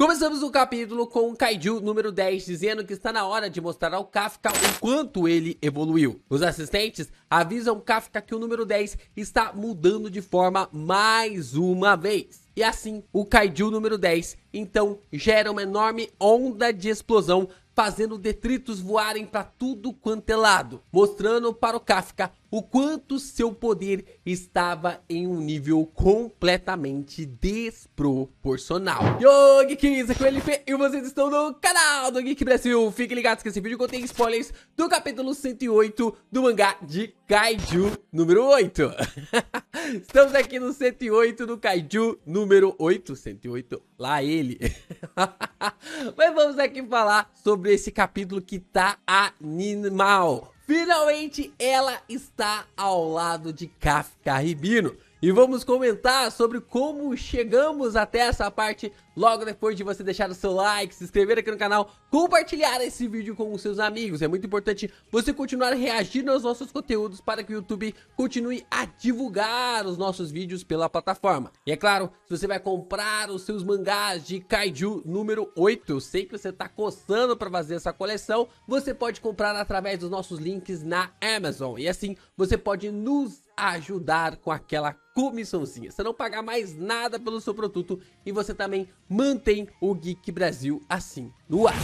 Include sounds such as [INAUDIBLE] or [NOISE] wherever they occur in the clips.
Começamos o capítulo com o Kaiju número 10 dizendo que está na hora de mostrar ao Kafka o quanto ele evoluiu. Os assistentes avisam Kafka que o número 10 está mudando de forma mais uma vez. E assim, o Kaiju número 10 então gera uma enorme onda de explosão, fazendo detritos voarem para tudo quanto é lado, mostrando para o Kafka o quanto seu poder estava em um nível completamente desproporcional. Yo, aqui é com ele e vocês estão no canal do Geek Brasil. Fiquem ligados que esse vídeo contém spoilers do capítulo 108 do mangá de Kaiju número 8. [LAUGHS] Estamos aqui no 108 do Kaiju número 8, 108, lá ele. [LAUGHS] Mas vamos aqui falar sobre esse capítulo que tá animal. Finalmente ela está ao lado de Kafka Ribino. E vamos comentar sobre como chegamos até essa parte logo depois de você deixar o seu like, se inscrever aqui no canal, compartilhar esse vídeo com os seus amigos. É muito importante você continuar reagindo aos nossos conteúdos para que o YouTube continue a divulgar os nossos vídeos pela plataforma. E é claro, se você vai comprar os seus mangás de Kaiju número 8, eu sei que você está coçando para fazer essa coleção, você pode comprar através dos nossos links na Amazon. E assim, você pode nos ajudar com aquela comissãozinha. Você não pagar mais nada pelo seu produto e você também mantém o Geek Brasil assim no ar.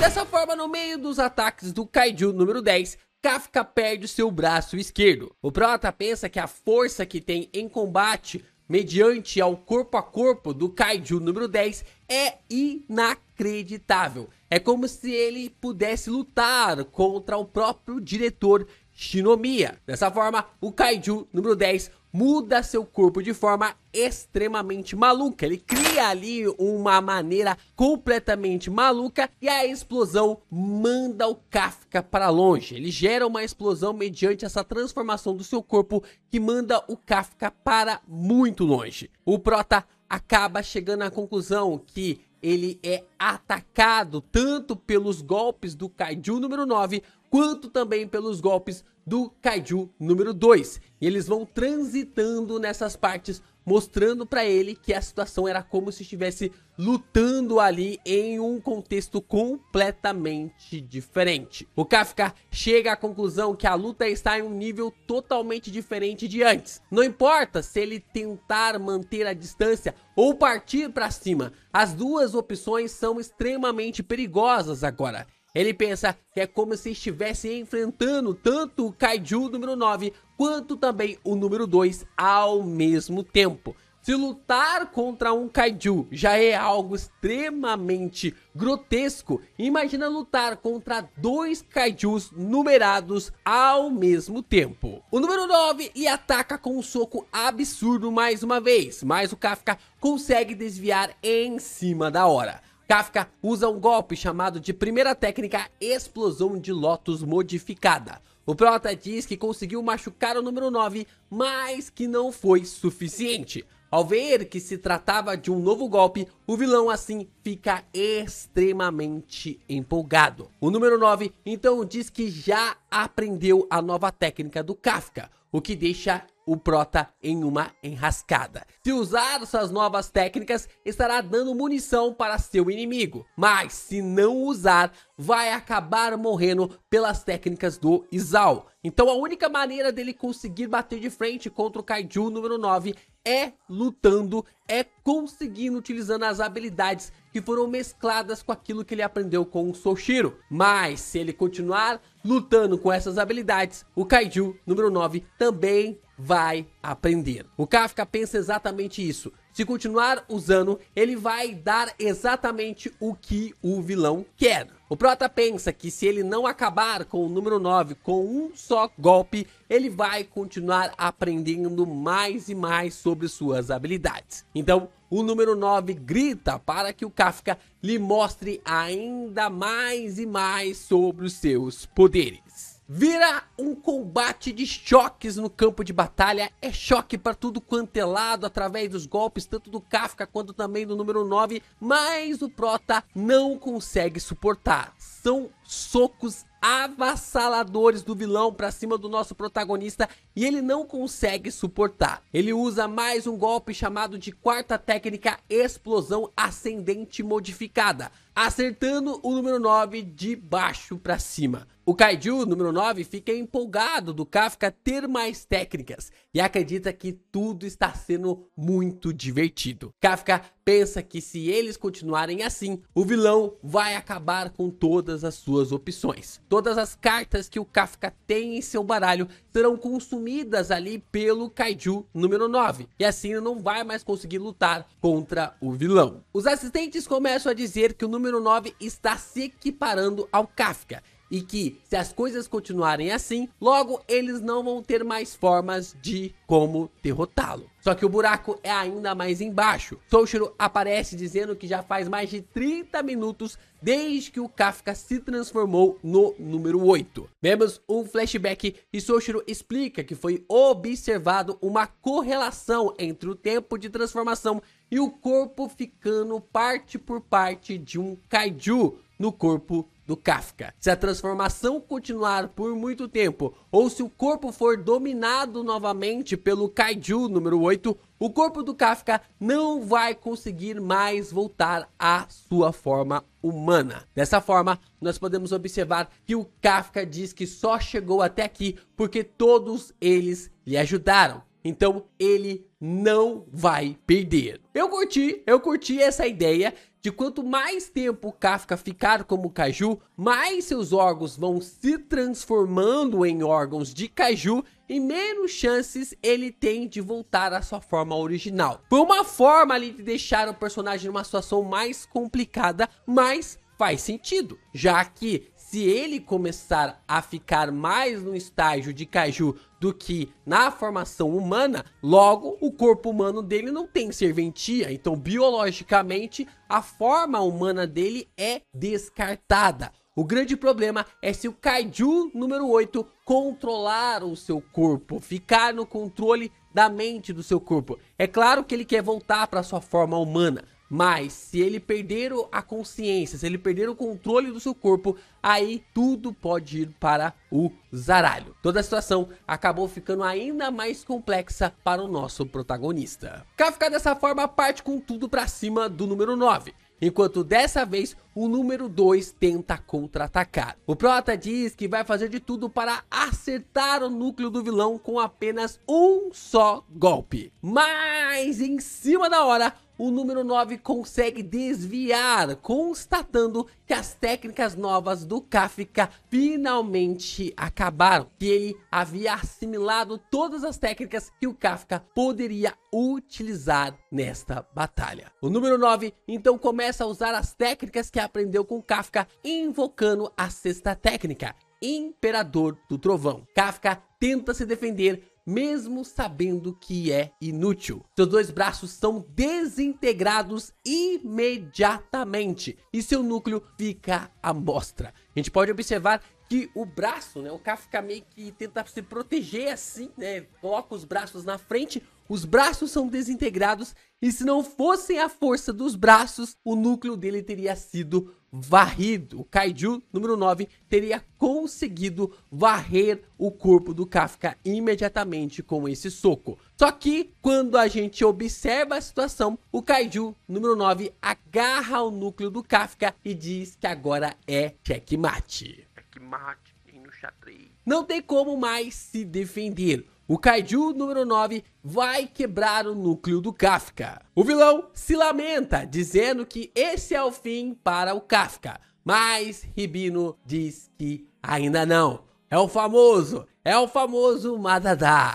Dessa forma, no meio dos ataques do Kaiju número 10, Kafka perde seu braço esquerdo. O Prota pensa que a força que tem em combate mediante ao corpo a corpo do Kaiju número 10 é inacreditável. É como se ele pudesse lutar contra o próprio diretor Shinomiya. Dessa forma, o Kaiju número 10 muda seu corpo de forma extremamente maluca. Ele cria ali uma maneira completamente maluca e a explosão manda o Kafka para longe. Ele gera uma explosão mediante essa transformação do seu corpo que manda o Kafka para muito longe. O Prota acaba chegando à conclusão que ele é atacado tanto pelos golpes do Kaiju número 9, quanto também pelos golpes do Kaiju número 2. E eles vão transitando nessas partes mostrando para ele que a situação era como se estivesse lutando ali em um contexto completamente diferente. O Kafka chega à conclusão que a luta está em um nível totalmente diferente de antes. Não importa se ele tentar manter a distância ou partir para cima, as duas opções são extremamente perigosas agora. Ele pensa que é como se estivesse enfrentando tanto o Kaiju número 9 quanto também o número 2 ao mesmo tempo. Se lutar contra um kaiju já é algo extremamente grotesco, imagina lutar contra dois kaijus numerados ao mesmo tempo. O número 9 e ataca com um soco absurdo mais uma vez, mas o Kafka consegue desviar em cima da hora. Kafka usa um golpe chamado de primeira técnica explosão de Lotus modificada. O Prota diz que conseguiu machucar o número 9, mas que não foi suficiente. Ao ver que se tratava de um novo golpe, o vilão assim fica extremamente empolgado. O número 9 então diz que já aprendeu a nova técnica do Kafka, o que deixa o Prota em uma enrascada. Se usar suas novas técnicas, estará dando munição para seu inimigo, mas se não usar, vai acabar morrendo pelas técnicas do Izal. Então a única maneira dele conseguir bater de frente contra o Kaiju número 9 é lutando, é conseguindo utilizando as habilidades que foram mescladas com aquilo que ele aprendeu com o Soshiro. Mas se ele continuar lutando com essas habilidades, o Kaiju número 9 também vai aprender. O Kafka pensa exatamente isso. Se continuar usando, ele vai dar exatamente o que o vilão quer. O Prota pensa que se ele não acabar com o número 9 com um só golpe, ele vai continuar aprendendo mais e mais sobre suas habilidades. Então, o número 9 grita para que o Kafka lhe mostre ainda mais e mais sobre os seus poderes. Vira um combate de choques no campo de batalha, é choque para tudo quanto é lado, através dos golpes tanto do Kafka quanto também do número 9, mas o Prota não consegue suportar. São socos avassaladores do vilão para cima do nosso protagonista e ele não consegue suportar. Ele usa mais um golpe chamado de quarta técnica explosão ascendente modificada acertando o número 9 de baixo para cima. O Kaiju, número 9, fica empolgado do Kafka ter mais técnicas e acredita que tudo está sendo muito divertido. Kafka pensa que se eles continuarem assim, o vilão vai acabar com todas as suas opções. Todas as cartas que o Kafka tem em seu baralho serão consumidas ali pelo Kaiju número 9, e assim não vai mais conseguir lutar contra o vilão. Os assistentes começam a dizer que o número número 9 está se equiparando ao Kafka e que se as coisas continuarem assim, logo eles não vão ter mais formas de como derrotá-lo. Só que o buraco é ainda mais embaixo. Soichiro aparece dizendo que já faz mais de 30 minutos desde que o Kafka se transformou no número 8. Vemos um flashback e Soichiro explica que foi observado uma correlação entre o tempo de transformação e o corpo ficando parte por parte de um kaiju no corpo do Kafka. Se a transformação continuar por muito tempo, ou se o corpo for dominado novamente pelo Kaiju número 8, o corpo do Kafka não vai conseguir mais voltar à sua forma humana. Dessa forma, nós podemos observar que o Kafka diz que só chegou até aqui porque todos eles lhe ajudaram. Então ele não vai perder. Eu curti, eu curti essa ideia de quanto mais tempo Kafka ficar como caju, mais seus órgãos vão se transformando em órgãos de caju e menos chances ele tem de voltar à sua forma original. Foi uma forma ali de deixar o personagem numa situação mais complicada, mas faz sentido, já que se ele começar a ficar mais no estágio de Kaiju do que na formação humana, logo o corpo humano dele não tem serventia, então biologicamente a forma humana dele é descartada. O grande problema é se o Kaiju número 8 controlar o seu corpo, ficar no controle da mente do seu corpo. É claro que ele quer voltar para sua forma humana, mas se ele perder a consciência, se ele perder o controle do seu corpo, aí tudo pode ir para o zaralho. Toda a situação acabou ficando ainda mais complexa para o nosso protagonista. Kafka dessa forma parte com tudo para cima do número 9. Enquanto dessa vez o número 2 tenta contra-atacar. O Prota diz que vai fazer de tudo para acertar o núcleo do vilão com apenas um só golpe. Mas em cima da hora, o número 9 consegue desviar, constatando que as técnicas novas do Kafka finalmente acabaram, que ele havia assimilado todas as técnicas que o Kafka poderia utilizar nesta batalha. O número 9 então começa a usar as técnicas que aprendeu com Kafka, invocando a sexta técnica, Imperador do Trovão. Kafka tenta se defender mesmo sabendo que é inútil. Seus dois braços são desintegrados imediatamente e seu núcleo fica à mostra. A gente pode observar que o braço, né, o cara fica meio que tenta se proteger assim, né, coloca os braços na frente, os braços são desintegrados e se não fossem a força dos braços, o núcleo dele teria sido varrido. O Kaiju número 9 teria conseguido varrer o corpo do Kafka imediatamente com esse soco. Só que, quando a gente observa a situação, o Kaiju número 9 agarra o núcleo do Kafka e diz que agora é checkmate. Checkmate no xadrez. Não tem como mais se defender. O Kaiju número 9 vai quebrar o núcleo do Kafka. O vilão se lamenta, dizendo que esse é o fim para o Kafka, mas Ribino diz que ainda não. É o famoso, é o famoso Madadá.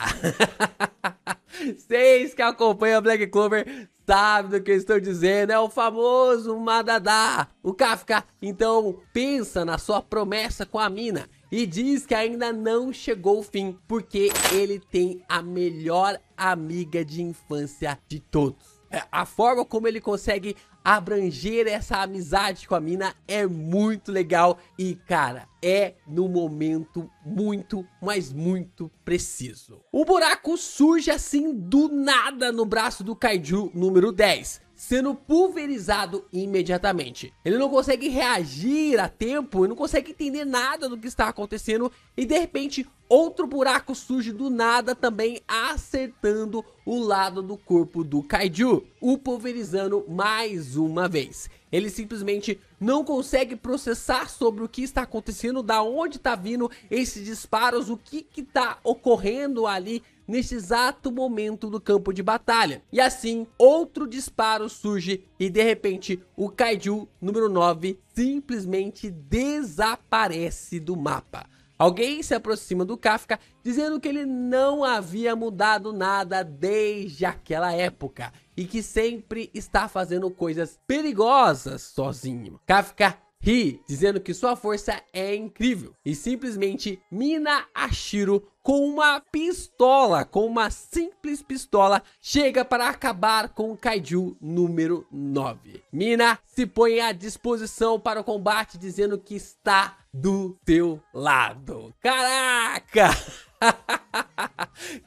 [LAUGHS] Vocês que acompanham Black Clover sabem do que eu estou dizendo, é o famoso Madadá. O Kafka então pensa na sua promessa com a mina e diz que ainda não chegou o fim, porque ele tem a melhor amiga de infância de todos. É, a forma como ele consegue abranger essa amizade com a mina é muito legal e, cara, é no momento muito, mas muito preciso. O buraco surge assim do nada no braço do Kaiju número 10 sendo pulverizado imediatamente. Ele não consegue reagir a tempo, e não consegue entender nada do que está acontecendo e de repente Outro buraco surge do nada também acertando o lado do corpo do Kaiju, o pulverizando mais uma vez. Ele simplesmente não consegue processar sobre o que está acontecendo, da onde está vindo esses disparos, o que está ocorrendo ali neste exato momento do campo de batalha. E assim, outro disparo surge e de repente o Kaiju número 9 simplesmente desaparece do mapa. Alguém se aproxima do Kafka dizendo que ele não havia mudado nada desde aquela época e que sempre está fazendo coisas perigosas sozinho. Kafka ri, dizendo que sua força é incrível e simplesmente mina Ashiro com uma pistola, com uma simples pistola, chega para acabar com o Kaiju número 9. Mina se põe à disposição para o combate, dizendo que está do teu lado. Caraca! [LAUGHS]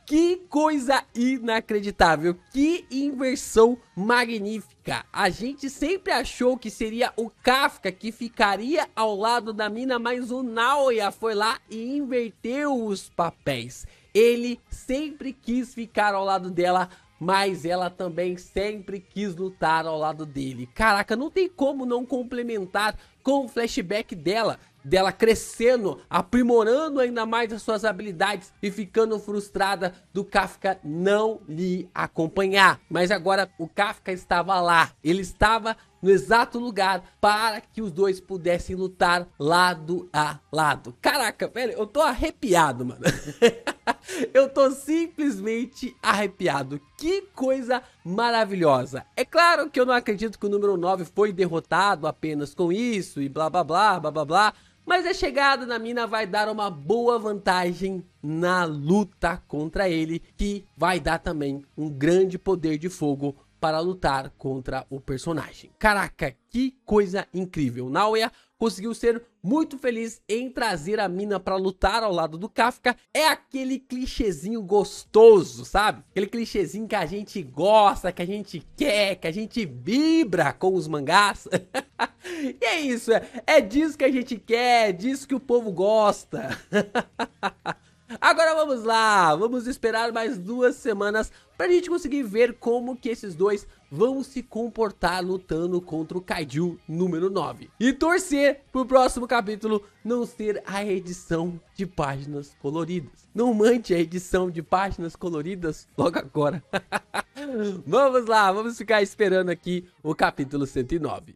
Que coisa inacreditável, que inversão magnífica. A gente sempre achou que seria o Kafka que ficaria ao lado da mina, mas o Naoya foi lá e inverteu os papéis. Ele sempre quis ficar ao lado dela, mas ela também sempre quis lutar ao lado dele. Caraca, não tem como não complementar com o flashback dela, dela crescendo, aprimorando ainda mais as suas habilidades e ficando frustrada do Kafka não lhe acompanhar. Mas agora o Kafka estava lá, ele estava no exato lugar para que os dois pudessem lutar lado a lado. Caraca, velho, eu tô arrepiado, mano. [LAUGHS] eu tô simplesmente arrepiado. Que coisa maravilhosa. É claro que eu não acredito que o número 9 foi derrotado apenas com isso e blá blá blá blá blá blá. Mas a é chegada da mina vai dar uma boa vantagem na luta contra ele, que vai dar também um grande poder de fogo para lutar contra o personagem. Caraca, que coisa incrível! Naoya conseguiu ser muito feliz em trazer a mina para lutar ao lado do Kafka. É aquele clichêzinho gostoso, sabe? Aquele clichêzinho que a gente gosta, que a gente quer, que a gente vibra com os mangás. [LAUGHS] e é isso, é, é, disso que a gente quer, é disso que o povo gosta. [LAUGHS] vamos lá, vamos esperar mais duas semanas pra gente conseguir ver como que esses dois vão se comportar lutando contra o Kaiju número 9. E torcer pro próximo capítulo não ser a edição de páginas coloridas. Não mante a edição de páginas coloridas logo agora. [LAUGHS] vamos lá, vamos ficar esperando aqui o capítulo 109.